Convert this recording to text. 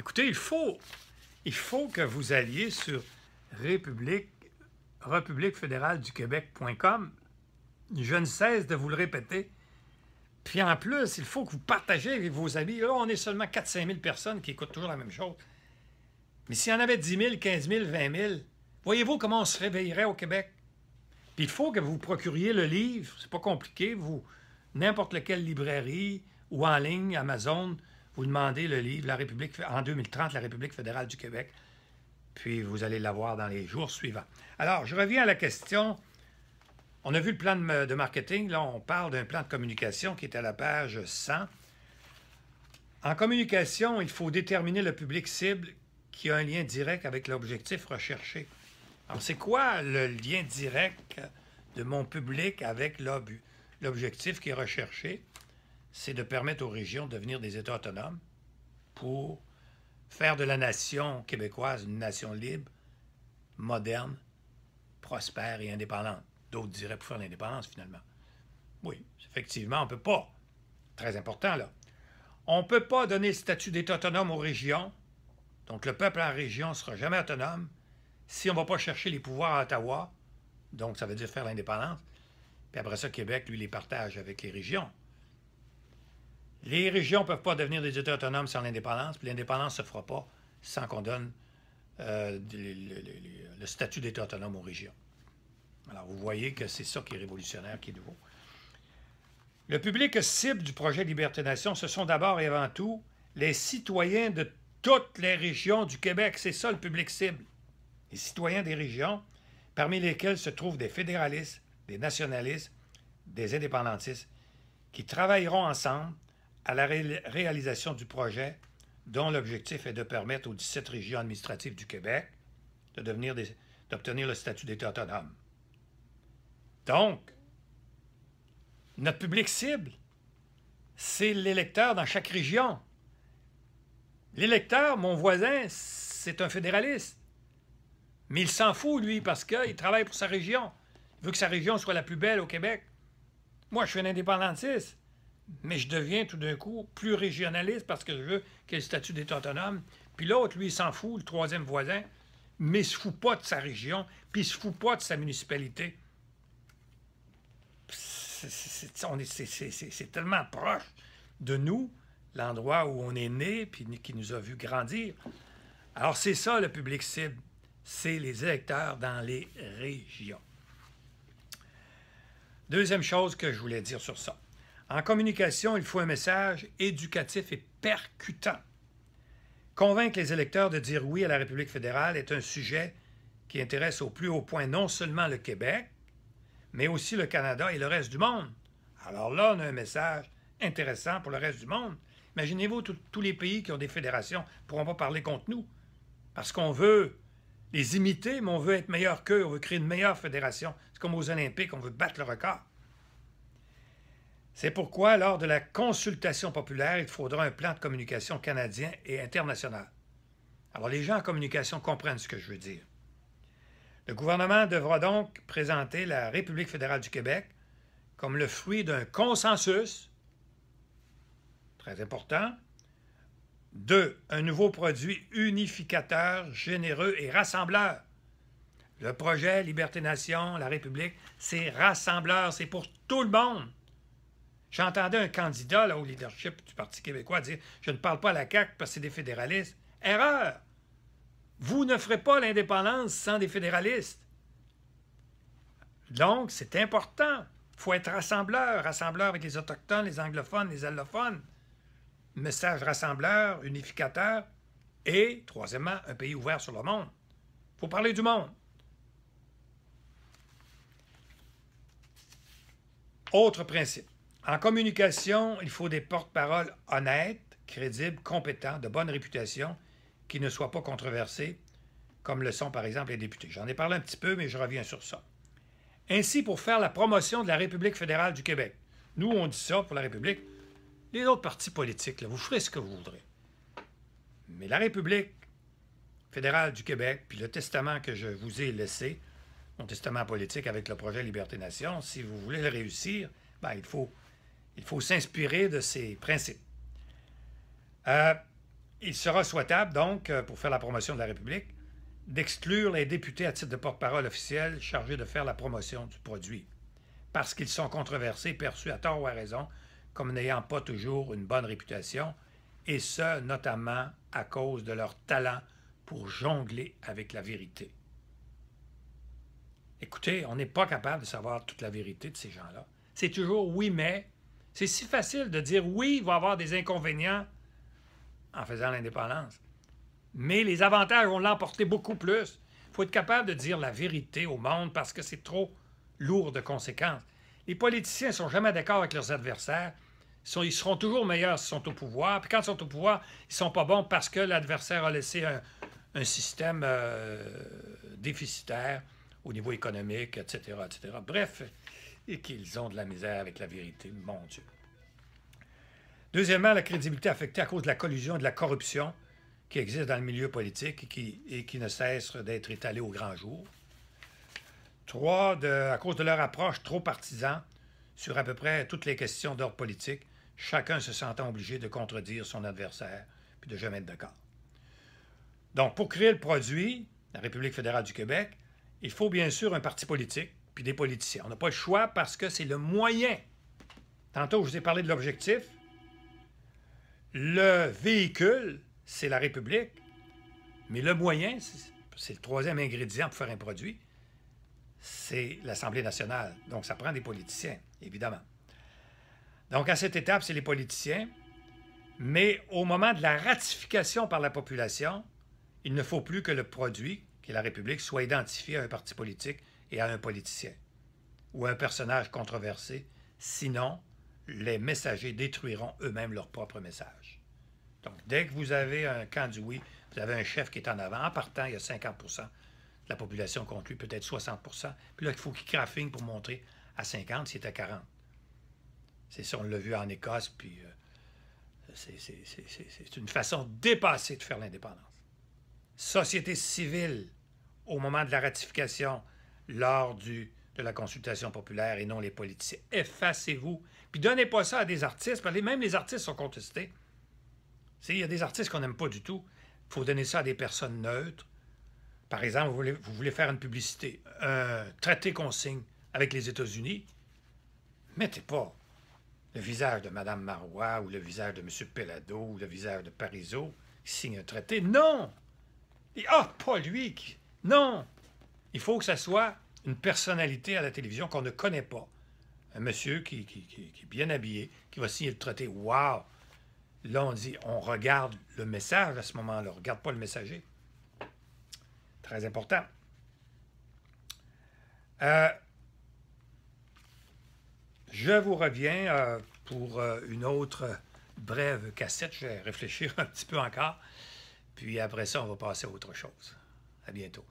Écoutez, il faut, il faut que vous alliez sur république, fédérale du Québec.com. Je ne cesse de vous le répéter. Puis en plus, il faut que vous partagiez avec vos amis. Là, on est seulement 4-5 000 personnes qui écoutent toujours la même chose. Mais s'il y en avait 10 000, 15 000, 20 000, voyez-vous comment on se réveillerait au Québec? Puis il faut que vous procuriez le livre. C'est pas compliqué. Vous, n'importe quelle librairie ou en ligne, Amazon, vous demandez le livre la République, en 2030, La République fédérale du Québec, puis vous allez l'avoir dans les jours suivants. Alors, je reviens à la question. On a vu le plan de marketing. Là, on parle d'un plan de communication qui est à la page 100. En communication, il faut déterminer le public cible qui a un lien direct avec l'objectif recherché. Alors, c'est quoi le lien direct de mon public avec l'objectif qui est recherché? c'est de permettre aux régions de devenir des États autonomes pour faire de la nation québécoise une nation libre, moderne, prospère et indépendante. D'autres diraient pour faire l'indépendance, finalement. Oui, effectivement, on ne peut pas. Très important, là. On ne peut pas donner le statut d'État autonome aux régions. Donc, le peuple en région ne sera jamais autonome si on ne va pas chercher les pouvoirs à Ottawa. Donc, ça veut dire faire l'indépendance. Puis après ça, Québec, lui, les partage avec les régions. Les régions ne peuvent pas devenir des États autonomes sans l'indépendance, puis l'indépendance ne se fera pas sans qu'on donne euh, le statut d'État autonome aux régions. Alors, vous voyez que c'est ça qui est révolutionnaire, qui est nouveau. Le public cible du projet Liberté-Nation, ce sont d'abord et avant tout les citoyens de toutes les régions du Québec. C'est ça le public cible. Les citoyens des régions, parmi lesquels se trouvent des fédéralistes, des nationalistes, des indépendantistes, qui travailleront ensemble à la réalisation du projet, dont l'objectif est de permettre aux 17 régions administratives du Québec d'obtenir le statut d'État autonome. Donc, notre public cible, c'est l'électeur dans chaque région. L'électeur, mon voisin, c'est un fédéraliste. Mais il s'en fout, lui, parce qu'il travaille pour sa région. Il veut que sa région soit la plus belle au Québec. Moi, je suis un indépendantiste mais je deviens tout d'un coup plus régionaliste parce que je veux qu'il y ait le statut d'État autonome. Puis l'autre, lui, il s'en fout, le troisième voisin, mais il se fout pas de sa région, puis il ne se fout pas de sa municipalité. C'est tellement proche de nous, l'endroit où on est né, puis qui nous a vu grandir. Alors c'est ça le public cible, c'est les électeurs dans les régions. Deuxième chose que je voulais dire sur ça. En communication, il faut un message éducatif et percutant. Convaincre les électeurs de dire oui à la République fédérale est un sujet qui intéresse au plus haut point non seulement le Québec, mais aussi le Canada et le reste du monde. Alors là, on a un message intéressant pour le reste du monde. Imaginez-vous, tous les pays qui ont des fédérations ne pourront pas parler contre nous, parce qu'on veut les imiter, mais on veut être meilleur qu'eux, on veut créer une meilleure fédération. C'est comme aux Olympiques, on veut battre le record. C'est pourquoi, lors de la consultation populaire, il faudra un plan de communication canadien et international. Alors, les gens en communication comprennent ce que je veux dire. Le gouvernement devra donc présenter la République fédérale du Québec comme le fruit d'un consensus, très important, de un nouveau produit unificateur, généreux et rassembleur. Le projet Liberté-Nation, la République, c'est rassembleur, c'est pour tout le monde. J'entendais un candidat là, au leadership du Parti québécois dire Je ne parle pas à la CAQ parce que c'est des fédéralistes. Erreur Vous ne ferez pas l'indépendance sans des fédéralistes. Donc, c'est important. Il faut être rassembleur, rassembleur avec les Autochtones, les anglophones, les allophones. Message rassembleur, unificateur. Et, troisièmement, un pays ouvert sur le monde. Il faut parler du monde. Autre principe. En communication, il faut des porte-paroles honnêtes, crédibles, compétents, de bonne réputation, qui ne soient pas controversés, comme le sont par exemple les députés. J'en ai parlé un petit peu, mais je reviens sur ça. Ainsi, pour faire la promotion de la République fédérale du Québec, nous, on dit ça pour la République, les autres partis politiques, vous ferez ce que vous voudrez. Mais la République fédérale du Québec, puis le testament que je vous ai laissé, mon testament politique avec le projet Liberté-Nation, si vous voulez le réussir, ben, il faut il faut s'inspirer de ces principes. Euh, il sera souhaitable, donc, euh, pour faire la promotion de la République, d'exclure les députés à titre de porte-parole officiel chargés de faire la promotion du produit, parce qu'ils sont controversés, perçus à tort ou à raison, comme n'ayant pas toujours une bonne réputation, et ce, notamment à cause de leur talent pour jongler avec la vérité. Écoutez, on n'est pas capable de savoir toute la vérité de ces gens-là. C'est toujours oui, mais c'est si facile de dire oui, il va y avoir des inconvénients en faisant l'indépendance. Mais les avantages vont l'emporter beaucoup plus. Il faut être capable de dire la vérité au monde parce que c'est trop lourd de conséquences. Les politiciens ne sont jamais d'accord avec leurs adversaires. Ils, seront toujours meilleurs s'ils sont au pouvoir. Puis quand ils sont au pouvoir, ils ne sont pas bons parce que l'adversaire a laissé un, système euh, déficitaire au niveau économique, etc. etc. Bref, et qu'ils ont de la misère avec la vérité, mon Dieu. Deuxièmement, la crédibilité affectée à cause de la collusion et de la corruption qui existe dans le milieu politique et qui, ne cesse d'être étalée au grand jour. Trois, à cause de leur approche trop partisan sur à peu près toutes les questions d'ordre politique, chacun se sentant obligé de contredire son adversaire puis de jamais être d'accord. Donc, pour créer le produit, la République fédérale du Québec, il faut bien sûr un parti politique des politiciens. On n'a pas le choix parce que c'est le moyen. Tantôt, je vous ai parlé de l'objectif. Le véhicule, c'est la République, mais le moyen, c'est le troisième ingrédient pour faire un produit, c'est l'Assemblée nationale. Donc, ça prend des politiciens, évidemment. Donc, à cette étape, c'est les politiciens, mais au moment de la ratification par la population, il ne faut plus que le produit, qui est la République, soit identifié à un parti politique et à un politicien ou à un personnage controversé, sinon les messagers détruiront eux-mêmes leur propre message. Donc dès que vous avez un camp du oui, vous avez un chef qui est en avant. En partant, il y a 50 de la population contre lui, peut-être 60 Puis là, il faut qu'il crafting pour montrer à 50 s'il est à 40. C'est ça, on l'a vu en Écosse, puis euh, c'est une façon dépassée de faire l'indépendance. Société civile, au moment de la ratification, lors du de la consultation populaire et non les politiciens. Effacez-vous. Puis donnez pas ça à des artistes, parce que même les artistes sont contestés. Il y a des artistes qu'on n'aime pas du tout. Il faut donner ça à des personnes neutres. Par exemple, vous voulez, vous voulez faire une publicité, un traité consigne avec les États-Unis. Mettez pas le visage de Mme Marois ou le visage de M. Pellado ou le visage de Parisot qui signe un traité. Non! Ah, pas lui! Non! Il faut que ça soit une personnalité à la télévision qu'on ne connaît pas. Un monsieur qui, est bien habillé, qui va signer le traité. Wow! Là, on dit, on regarde le message à ce moment-là. On regarde pas le messager. Très important. Euh, je vous reviens euh, pour euh, une autre brève cassette. Je vais réfléchir un petit peu encore. Puis après ça, on va passer à autre chose. À bientôt.